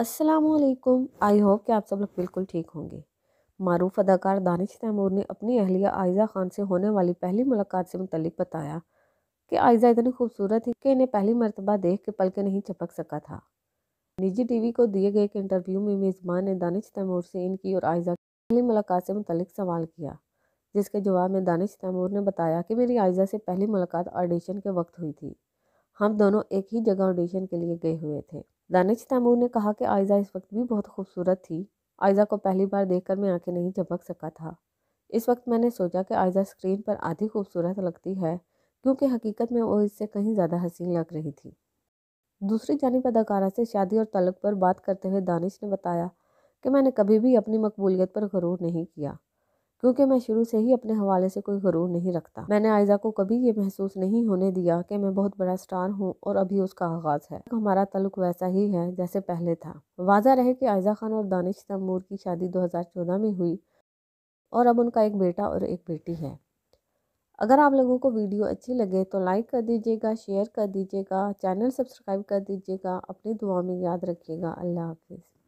असलकुम I hope कि आप सब लोग बिल्कुल ठीक होंगे मरूफ अदाकार दानिश तैमूर ने अपनी अहलिया आयजा खान से होने वाली पहली मुलाकात से मतलब बताया कि आयजा इतनी खूबसूरत थी कि इन्हें पहली मरतबा देख के पलके नहीं चपक सका था निजी टीवी को दिए गए एक इंटरव्यू में मेज़बान ने दानिश तैमूर से इनकी और आयजा की पहली मुलाकात से मतलब सवाल किया जिसके जवाब में दानिश तैमूर ने बताया कि मेरी आयजा से पहली मुलाकात ऑडिशन के वक्त हुई थी हम दोनों एक ही जगह ऑडिशन के लिए गए हुए थे दानिश तैमूर ने कहा कि आयजा इस वक्त भी बहुत खूबसूरत थी आयजा को पहली बार देखकर मैं आंखें नहीं चमक सका था इस वक्त मैंने सोचा कि आयजा स्क्रीन पर आधी खूबसूरत लगती है क्योंकि हकीकत में वो इससे कहीं ज़्यादा हसीन लग रही थी दूसरी जानब अदाकारा से शादी और तलक पर बात करते हुए दानिश ने बताया कि मैंने कभी भी अपनी मकबूलियत पर गरूर नहीं किया क्योंकि मैं शुरू से ही अपने हवाले से कोई गरूर नहीं रखता मैंने आयजा को कभी ये महसूस नहीं होने दिया कि मैं बहुत बड़ा स्टार हूँ और अभी उसका आगाज है हमारा तल्लुक वैसा ही है जैसे पहले था वाजा रहे कि आयजा खान और दानिश तमूर की शादी दो में हुई और अब उनका एक बेटा और एक बेटी है अगर आप लोगों को वीडियो अच्छी लगे तो लाइक कर दीजिएगा शेयर कर दीजिएगा चैनल सब्सक्राइब कर दीजिएगा अपनी दुआ में याद रखिएगा अल्लाह हाफिज़